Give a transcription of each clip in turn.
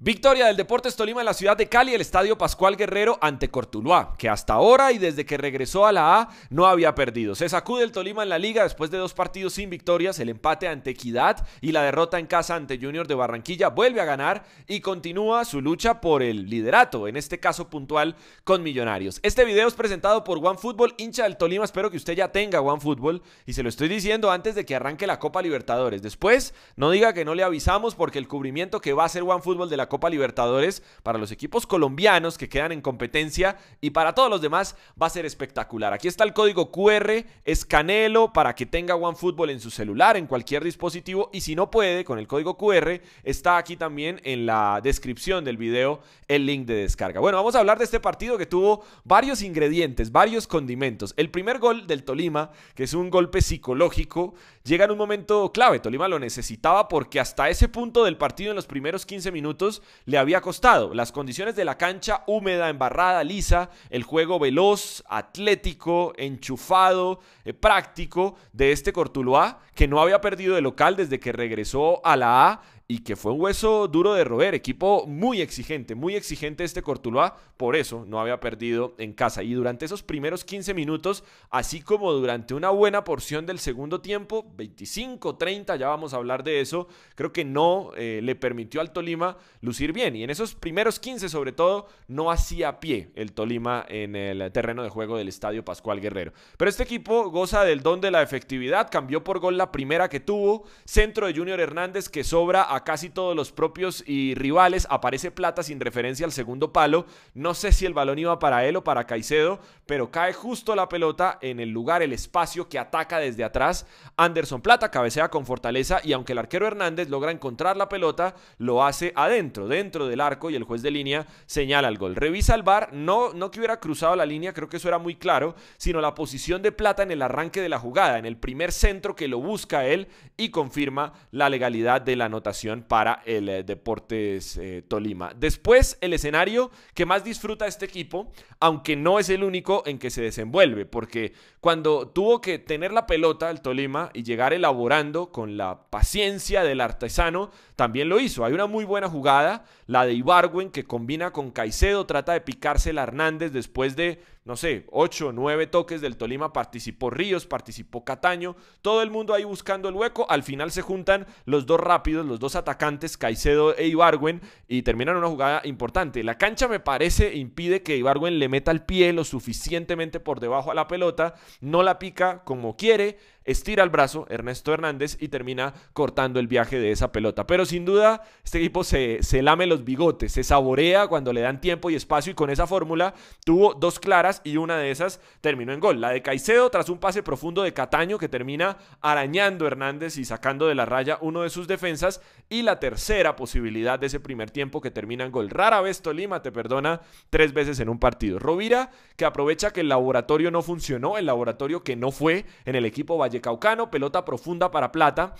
Victoria del Deportes Tolima en la ciudad de Cali, el Estadio Pascual Guerrero ante Cortuluá, que hasta ahora y desde que regresó a la A no había perdido. Se sacude el Tolima en la liga después de dos partidos sin victorias, el empate ante Equidad y la derrota en casa ante Junior de Barranquilla. Vuelve a ganar y continúa su lucha por el liderato, en este caso puntual con Millonarios. Este video es presentado por OneFootball, hincha del Tolima. Espero que usted ya tenga OneFootball y se lo estoy diciendo antes de que arranque la Copa Libertadores. Después, no diga que no le avisamos porque el cubrimiento que va a hacer OneFootball de la Copa Libertadores, para los equipos colombianos que quedan en competencia y para todos los demás va a ser espectacular. Aquí está el código QR, escanelo para que tenga OneFootball en su celular, en cualquier dispositivo y si no puede con el código QR está aquí también en la descripción del video el link de descarga. Bueno, vamos a hablar de este partido que tuvo varios ingredientes, varios condimentos. El primer gol del Tolima, que es un golpe psicológico, llega en un momento clave. Tolima lo necesitaba porque hasta ese punto del partido en los primeros 15 minutos le había costado. Las condiciones de la cancha húmeda, embarrada, lisa, el juego veloz, atlético, enchufado, eh, práctico de este Cortuluá, que no había perdido de local desde que regresó a la A y que fue un hueso duro de roer. Equipo muy exigente, muy exigente este Cortuloa, por eso no había perdido en casa. Y durante esos primeros 15 minutos, así como durante una buena porción del segundo tiempo, 25, 30, ya vamos a hablar de eso, creo que no eh, le permitió al Tolima lucir bien. Y en esos primeros 15, sobre todo, no hacía pie el Tolima en el terreno de juego del Estadio Pascual Guerrero. Pero este equipo goza del don de la efectividad, cambió por gol la primera que tuvo, centro de Junior Hernández que sobra a casi todos los propios y rivales. Aparece Plata sin referencia al segundo palo. No sé si el balón iba para él o para Caicedo, pero cae justo la pelota en el lugar, el espacio que ataca desde atrás. Anderson Plata cabecea con fortaleza y aunque el arquero Hernández logra encontrar la pelota, lo hace adentro, dentro del arco y el juez de línea señala el gol. Revisa el bar, no, no que hubiera cruzado la línea, creo que eso era muy claro, sino la posición de Plata en el arranque de la jugada, en el primer centro que lo busca él y confirma la legalidad de la anotación para el eh, Deportes eh, Tolima. Después, el escenario que más disfruta este equipo, aunque no es el único en que se desenvuelve, porque cuando tuvo que tener la pelota el Tolima y llegar elaborando con la paciencia del artesano, también lo hizo. Hay una muy buena jugada, la de Ibarwen, que combina con Caicedo, trata de picársela el Hernández después de no sé, 8 o 9 toques del Tolima, participó Ríos, participó Cataño, todo el mundo ahí buscando el hueco, al final se juntan los dos rápidos, los dos atacantes, Caicedo e Ibargüen, y terminan una jugada importante. La cancha me parece impide que Ibargüen le meta el pie lo suficientemente por debajo a la pelota, no la pica como quiere, estira el brazo Ernesto Hernández y termina cortando el viaje de esa pelota. Pero sin duda, este equipo se, se lame los bigotes, se saborea cuando le dan tiempo y espacio y con esa fórmula tuvo dos claras y una de esas terminó en gol. La de Caicedo tras un pase profundo de Cataño que termina arañando Hernández y sacando de la raya uno de sus defensas y la tercera posibilidad de ese primer tiempo que termina en gol. Rara vez Tolima te perdona tres veces en un partido. Rovira que aprovecha que el laboratorio no funcionó, el laboratorio que no fue en el equipo Valle caucano, pelota profunda para Plata,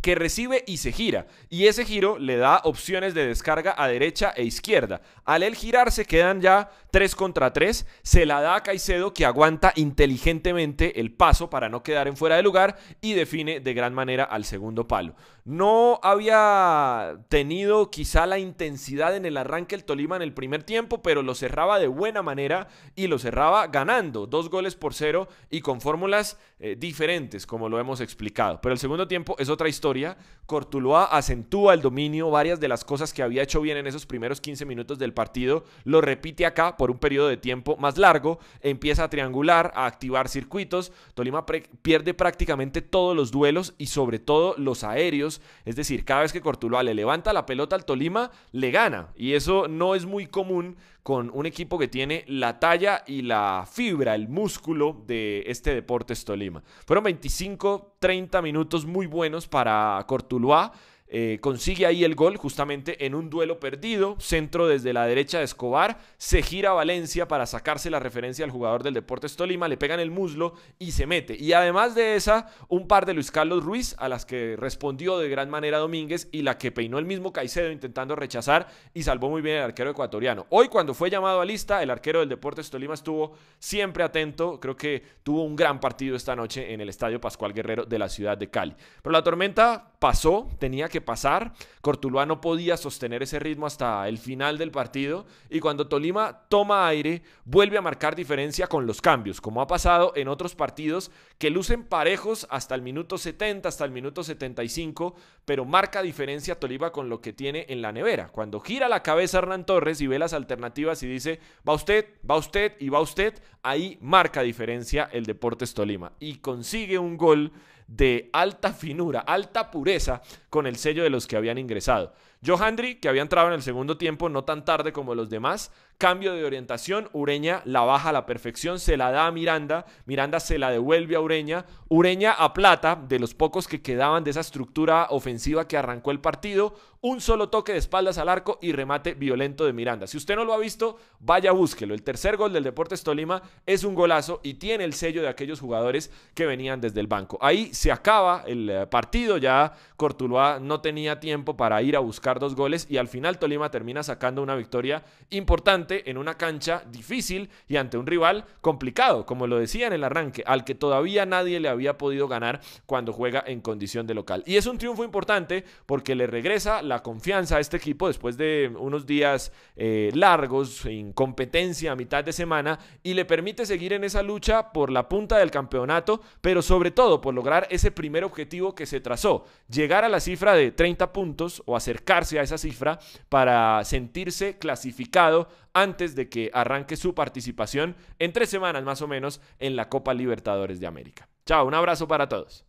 que recibe y se gira, y ese giro le da opciones de descarga a derecha e izquierda. Al él girar se quedan ya 3 contra 3, se la da a Caicedo que aguanta inteligentemente el paso para no quedar en fuera de lugar y define de gran manera al segundo palo. No había tenido quizá la intensidad en el arranque el Tolima en el primer tiempo, pero lo cerraba de buena manera y lo cerraba ganando, dos goles por cero y con fórmulas eh, diferentes, como lo hemos explicado. Pero el segundo tiempo es otra historia Cortuloa acentúa el dominio, varias de las cosas que había hecho bien en esos primeros 15 minutos del partido, lo repite acá por un periodo de tiempo más largo, empieza a triangular, a activar circuitos, Tolima pierde prácticamente todos los duelos y sobre todo los aéreos, es decir, cada vez que Cortuloa le levanta la pelota al Tolima, le gana, y eso no es muy común con un equipo que tiene la talla y la fibra, el músculo de este Deportes Tolima. Fueron 25, 30 minutos muy buenos para Cortuluá eh, consigue ahí el gol justamente en un duelo perdido, centro desde la derecha de Escobar, se gira a Valencia para sacarse la referencia al jugador del Deportes Tolima, le pegan el muslo y se mete. Y además de esa, un par de Luis Carlos Ruiz, a las que respondió de gran manera Domínguez y la que peinó el mismo Caicedo intentando rechazar y salvó muy bien el arquero ecuatoriano. Hoy cuando fue llamado a lista, el arquero del Deportes Tolima estuvo siempre atento, creo que tuvo un gran partido esta noche en el Estadio Pascual Guerrero de la ciudad de Cali. Pero la tormenta pasó, tenía que pasar. Cortuluá no podía sostener ese ritmo hasta el final del partido y cuando Tolima toma aire vuelve a marcar diferencia con los cambios, como ha pasado en otros partidos que lucen parejos hasta el minuto 70, hasta el minuto 75, pero marca diferencia Tolima con lo que tiene en la nevera. Cuando gira la cabeza Hernán Torres y ve las alternativas y dice, va usted, va usted y va usted, ahí marca diferencia el Deportes Tolima y consigue un gol de alta finura, alta pureza con el sello de los que habían ingresado. Johandri, que había entrado en el segundo tiempo, no tan tarde como los demás, cambio de orientación, Ureña la baja a la perfección, se la da a Miranda, Miranda se la devuelve a Ureña, Ureña a Plata, de los pocos que quedaban de esa estructura ofensiva que arrancó el partido, un solo toque de espaldas al arco y remate violento de Miranda. Si usted no lo ha visto, vaya búsquelo. El tercer gol del Deportes Tolima es un golazo y tiene el sello de aquellos jugadores que venían desde el banco. Ahí se acaba el eh, partido, ya Cortuloa no tenía tiempo para ir a buscar dos goles y al final Tolima termina sacando una victoria importante en una cancha difícil y ante un rival complicado, como lo decía en el arranque, al que todavía nadie le había podido ganar cuando juega en condición de local. Y es un triunfo importante porque le regresa la confianza a este equipo después de unos días eh, largos largos, competencia a mitad de semana y le permite seguir en esa lucha por la punta del campeonato, pero sobre todo por lograr ese primer objetivo que se trazó, llegar a la cifra de 30 puntos o acercar a esa cifra para sentirse clasificado antes de que arranque su participación en tres semanas más o menos en la Copa Libertadores de América. Chao, un abrazo para todos.